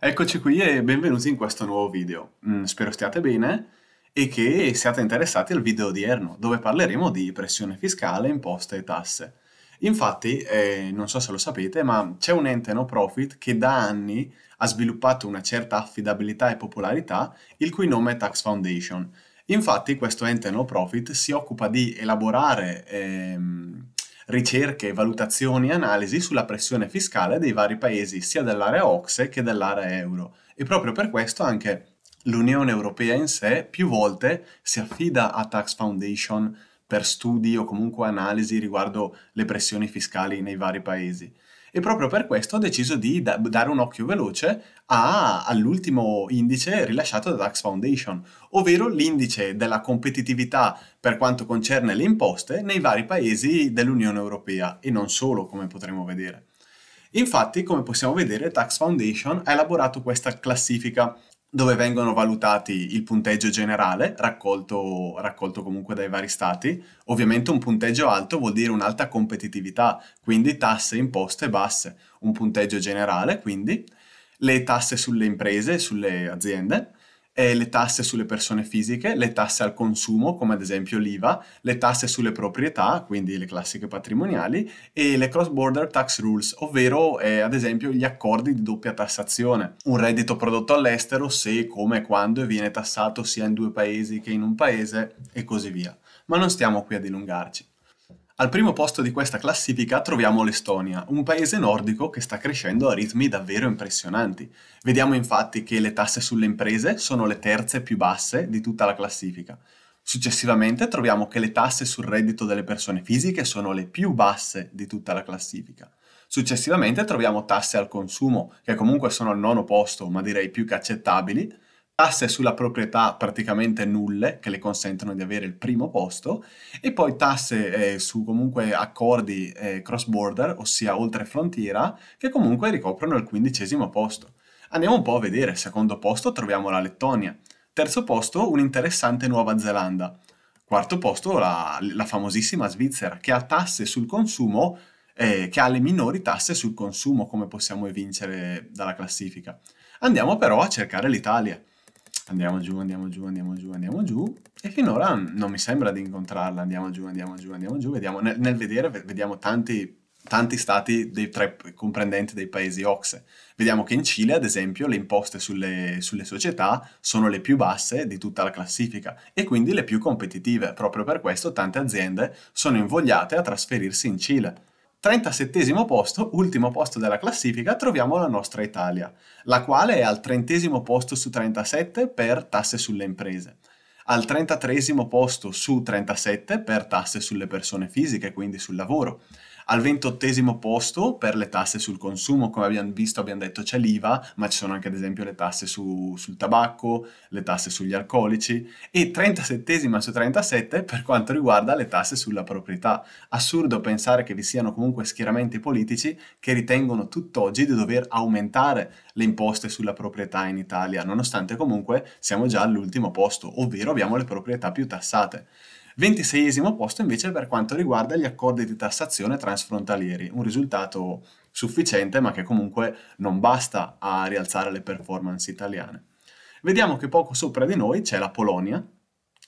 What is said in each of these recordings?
Eccoci qui e benvenuti in questo nuovo video. Mm, spero stiate bene e che siate interessati al video odierno, dove parleremo di pressione fiscale, imposte e tasse. Infatti, eh, non so se lo sapete, ma c'è un ente no profit che da anni ha sviluppato una certa affidabilità e popolarità, il cui nome è Tax Foundation. Infatti questo ente no profit si occupa di elaborare... Ehm, ricerche, valutazioni e analisi sulla pressione fiscale dei vari paesi sia dell'area OXE che dell'area euro e proprio per questo anche l'Unione Europea in sé più volte si affida a Tax Foundation per studi o comunque analisi riguardo le pressioni fiscali nei vari paesi e proprio per questo ho deciso di da- dare un occhio veloce a- all'ultimo indice rilasciato da Tax Foundation, ovvero l'indice della competitività per quanto concerne le imposte nei vari paesi dell'Unione Europea e non solo, come potremo vedere. Infatti, come possiamo vedere, Tax Foundation ha elaborato questa classifica dove vengono valutati il punteggio generale raccolto, raccolto, comunque dai vari stati. Ovviamente un punteggio alto vuol dire un'alta competitività, quindi tasse e imposte basse. Un punteggio generale, quindi le tasse sulle imprese, sulle aziende, eh, le tasse sulle persone fisiche, le tasse al consumo, come ad esempio l'IVA, le tasse sulle proprietà, quindi le classiche patrimoniali, e le cross-border tax rules, ovvero eh, ad esempio gli accordi di doppia tassazione. Un reddito prodotto all'estero se, come, quando e viene tassato sia in due paesi che in un paese e così via. Ma non stiamo qui a dilungarci. Al primo posto di questa classifica troviamo l'Estonia, un paese nordico che sta crescendo a ritmi davvero impressionanti. Vediamo infatti che le tasse sulle imprese sono le terze più basse di tutta la classifica. Successivamente troviamo che le tasse sul reddito delle persone fisiche sono le più basse di tutta la classifica. Successivamente troviamo tasse al consumo, che comunque sono al nono posto, ma direi più che accettabili, tasse sulla proprietà praticamente nulle che le consentono di avere il primo posto e poi tasse eh, su comunque accordi eh, cross border, ossia oltre frontiera, che comunque ricoprono il quindicesimo posto. Andiamo un po' a vedere, secondo posto troviamo la Lettonia, terzo posto un'interessante Nuova Zelanda, quarto posto la, la, famosissima Svizzera che ha tasse sul consumo, eh, che ha le minori tasse sul consumo come possiamo evincere dalla classifica. Andiamo però a cercare l'Italia. Andiamo giù, andiamo giù, andiamo giù, andiamo giù. E finora non mi sembra di incontrarla. Andiamo giù, andiamo giù, andiamo giù. Vediamo, nel, nel vedere vediamo tanti, tanti stati dei tre comprendenti dei paesi OXE. Vediamo che in Cile, ad esempio, le imposte sulle, sulle, società sono le più basse di tutta la classifica e quindi le più competitive. Proprio per questo tante aziende sono invogliate a trasferirsi in Cile. 37 posto, ultimo posto della classifica, troviamo la nostra Italia, la quale è al 30 posto su 37 per tasse sulle imprese, al 33 posto su 37 per tasse sulle persone fisiche, quindi sul lavoro, al ventottesimo posto per le tasse sul consumo, come abbiamo visto, abbiamo detto c'è l'IVA, ma ci sono anche ad esempio le tasse su, sul tabacco, le tasse sugli alcolici e 37 su 37 per quanto riguarda le tasse sulla proprietà. Assurdo pensare che vi siano comunque schieramenti politici che ritengono tutt'oggi di dover aumentare le imposte sulla proprietà in Italia, nonostante comunque siamo già all'ultimo posto, ovvero abbiamo le proprietà più tassate. 26 posto invece per quanto riguarda gli accordi di tassazione transfrontalieri, un risultato sufficiente ma che comunque non basta a rialzare le performance italiane. Vediamo che poco sopra di noi c'è la Polonia,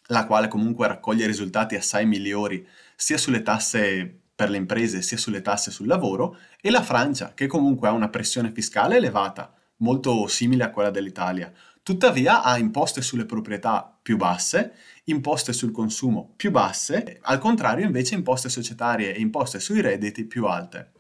la quale comunque raccoglie risultati assai migliori sia sulle tasse per le imprese sia sulle tasse sul lavoro, e la Francia, che comunque ha una pressione fiscale elevata, molto simile a quella dell'Italia. Tuttavia ha imposte sulle proprietà più basse, imposte sul consumo più basse, al contrario invece imposte societarie e imposte sui redditi più alte.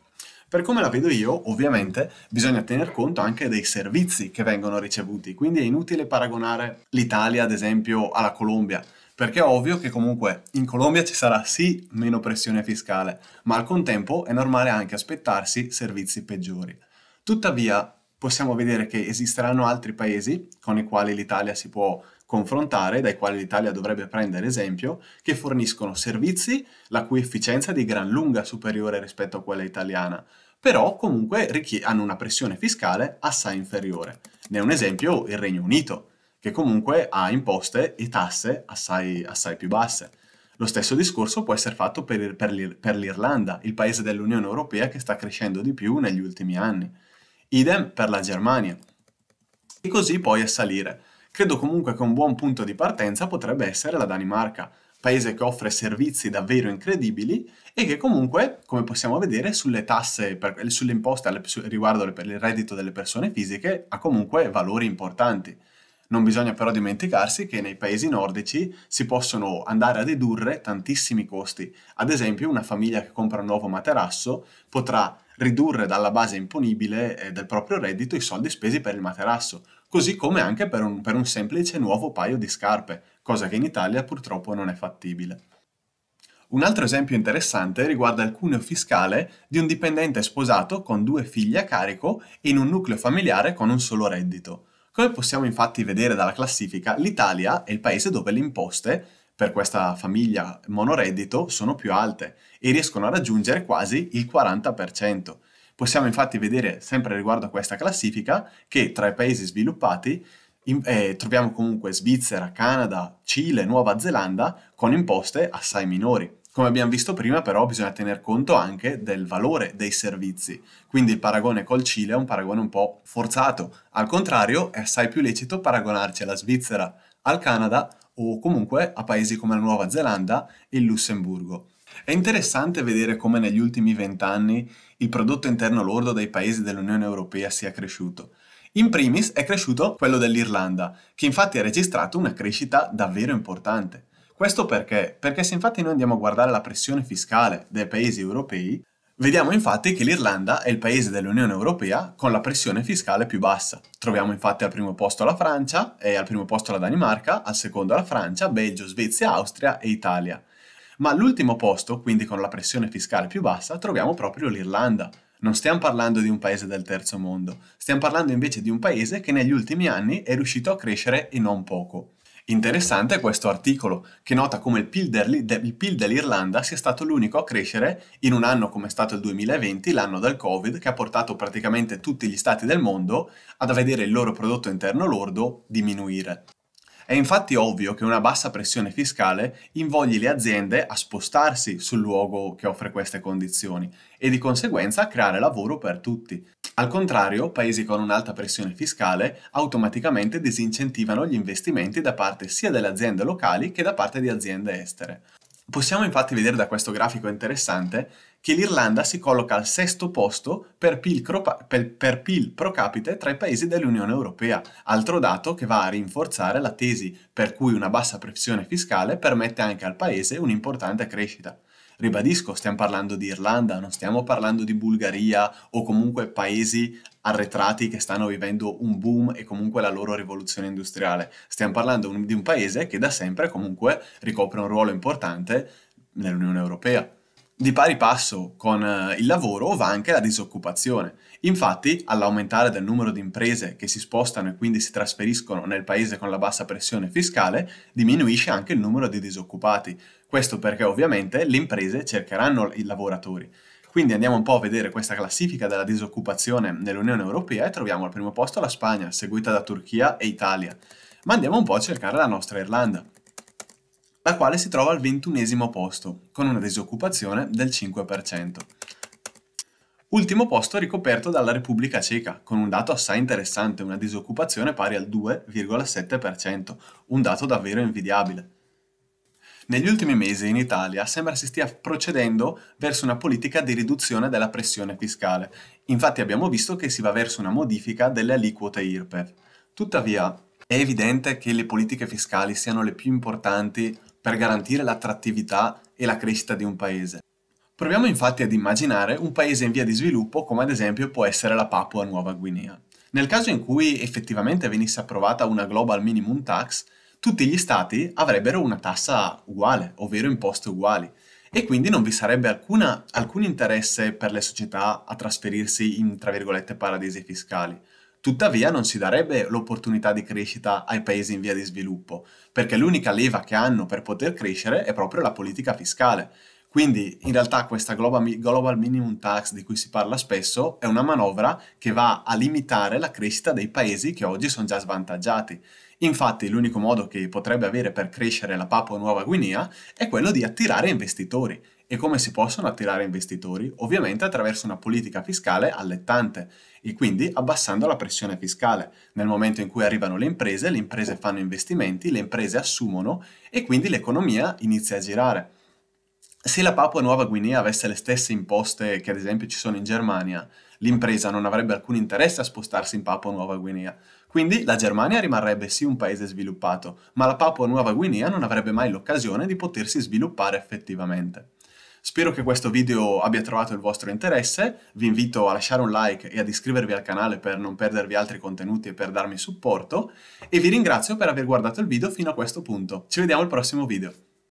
Per come la vedo io, ovviamente, bisogna tener conto anche dei servizi che vengono ricevuti, quindi è inutile paragonare l'Italia, ad esempio, alla Colombia, perché è ovvio che comunque in Colombia ci sarà sì meno pressione fiscale, ma al contempo è normale anche aspettarsi servizi peggiori. Tuttavia, possiamo vedere che esisteranno altri paesi con i quali l'Italia si può confrontare, dai quali l'Italia dovrebbe prendere esempio, che forniscono servizi la cui efficienza è di gran lunga superiore rispetto a quella italiana, però comunque hanno una pressione fiscale assai inferiore. Ne è un esempio il Regno Unito, che comunque ha imposte e tasse assai, assai più basse. Lo stesso discorso può essere fatto per, per l'Irlanda, il paese dell'Unione Europea che sta crescendo di più negli ultimi anni. Idem per la Germania. E così poi a salire. Credo comunque che un buon punto di partenza potrebbe essere la Danimarca, paese che offre servizi davvero incredibili e che comunque, come possiamo vedere, sulle tasse, per, sulle imposte riguardo il reddito delle persone fisiche ha comunque valori importanti. Non bisogna però dimenticarsi che nei paesi nordici si possono andare a dedurre tantissimi costi. Ad esempio, una famiglia che compra un nuovo materasso potrà ridurre dalla base imponibile eh, del proprio reddito i soldi spesi per il materasso così come anche per un, per un semplice nuovo paio di scarpe, cosa che in Italia purtroppo non è fattibile. Un altro esempio interessante riguarda il cuneo fiscale di un dipendente sposato con due figli a carico in un nucleo familiare con un solo reddito. Come possiamo infatti vedere dalla classifica, l'Italia è il paese dove le imposte per questa famiglia monoreddito sono più alte e riescono a raggiungere quasi il 40%. Possiamo infatti vedere, sempre riguardo a questa classifica, che tra i paesi sviluppati in, eh, troviamo comunque Svizzera, Canada, Cile, Nuova Zelanda con imposte assai minori. Come abbiamo visto prima però bisogna tener conto anche del valore dei servizi, quindi il paragone col Cile è un paragone un po' forzato, al contrario è assai più lecito paragonarci alla Svizzera, al Canada o comunque a paesi come la Nuova Zelanda e il Lussemburgo. È interessante vedere come negli ultimi vent'anni il prodotto interno lordo dei paesi dell'Unione Europea sia cresciuto. In primis è cresciuto quello dell'Irlanda, che infatti ha registrato una crescita davvero importante. Questo perché? Perché se infatti noi andiamo a guardare la pressione fiscale dei paesi europei, Vediamo infatti che l'Irlanda è il paese dell'Unione Europea con la pressione fiscale più bassa. Troviamo infatti al primo posto la Francia, e al primo posto la Danimarca, al secondo la Francia, Belgio, Svezia, Austria e Italia. Ma all'ultimo posto, quindi con la pressione fiscale più bassa, troviamo proprio l'Irlanda. Non stiamo parlando di un paese del terzo mondo, stiamo parlando invece di un paese che negli ultimi anni è riuscito a crescere e non poco. Interessante questo articolo, che nota come il PIL, dell'Irlanda sia stato l'unico a crescere in un anno come è stato il 2020, l'anno del Covid, che ha portato praticamente tutti gli stati del mondo ad vedere il loro prodotto interno lordo diminuire. È infatti ovvio che una bassa pressione fiscale invogli le aziende a spostarsi sul luogo che offre queste condizioni e di conseguenza creare lavoro per tutti. Al contrario, paesi con un'alta pressione fiscale automaticamente disincentivano gli investimenti da parte sia delle aziende locali che da parte di aziende estere. Possiamo infatti vedere da questo grafico interessante che l'Irlanda si colloca al sesto posto per PIL, per, per PIL, pro capite tra i paesi dell'Unione Europea, altro dato che va a rinforzare la tesi per cui una bassa pressione fiscale permette anche al paese un'importante crescita. Ribadisco, stiamo parlando di Irlanda, non stiamo parlando di Bulgaria o comunque paesi arretrati che stanno vivendo un boom e comunque la loro rivoluzione industriale. Stiamo parlando di un paese che da sempre comunque ricopre un ruolo importante nell'Unione Europea. Di pari passo con eh, il lavoro va anche la disoccupazione. Infatti, all'aumentare del numero di imprese che si spostano e quindi si trasferiscono nel paese con la bassa pressione fiscale, diminuisce anche il numero di disoccupati. Questo perché ovviamente le imprese cercheranno i lavoratori. Quindi andiamo un po' a vedere questa classifica della disoccupazione nell'Unione Europea e troviamo al primo posto la Spagna, seguita da Turchia e Italia. Ma andiamo un po' a cercare la nostra Irlanda la quale si trova al ventunesimo posto, con una disoccupazione del 5%. Ultimo posto ricoperto dalla Repubblica Ceca, con un dato assai interessante, una disoccupazione pari al 2,7%, un dato davvero invidiabile. Negli ultimi mesi in Italia sembra si stia procedendo verso una politica di riduzione della pressione fiscale. Infatti abbiamo visto che si va verso una modifica delle aliquote IRPEF. Tuttavia, è evidente che le politiche fiscali siano le più importanti per garantire l'attrattività e la crescita di un paese. Proviamo infatti ad immaginare un paese in via di sviluppo come ad esempio può essere la Papua Nuova Guinea. Nel caso in cui effettivamente venisse approvata una Global Minimum Tax, tutti gli stati avrebbero una tassa uguale, ovvero imposte uguali, e quindi non vi sarebbe alcuna, alcun interesse per le società a trasferirsi in, tra virgolette, paradisi fiscali. Tuttavia non si darebbe l'opportunità di crescita ai paesi in via di sviluppo, perché l'unica leva che hanno per poter crescere è proprio la politica fiscale. Quindi in realtà questa global, minimum tax di cui si parla spesso è una manovra che va a limitare la crescita dei paesi che oggi sono già svantaggiati. Infatti l'unico modo che potrebbe avere per crescere la Papua Nuova Guinea è quello di attirare investitori e come si possono attirare investitori? Ovviamente attraverso una politica fiscale allettante e quindi abbassando la pressione fiscale. Nel momento in cui arrivano le imprese, le imprese fanno investimenti, le imprese assumono e quindi l'economia inizia a girare. Se la Papua Nuova Guinea avesse le stesse imposte che ad esempio ci sono in Germania, l'impresa non avrebbe alcun interesse a spostarsi in Papua Nuova Guinea. Quindi la Germania rimarrebbe sì un paese sviluppato, ma la Papua Nuova Guinea non avrebbe mai l'occasione di potersi sviluppare effettivamente. Spero che questo video abbia trovato il vostro interesse, vi invito a lasciare un like e ad iscrivervi al canale per non perdervi altri contenuti e per darmi supporto e vi ringrazio per aver guardato il video fino a questo punto. Ci vediamo al prossimo video.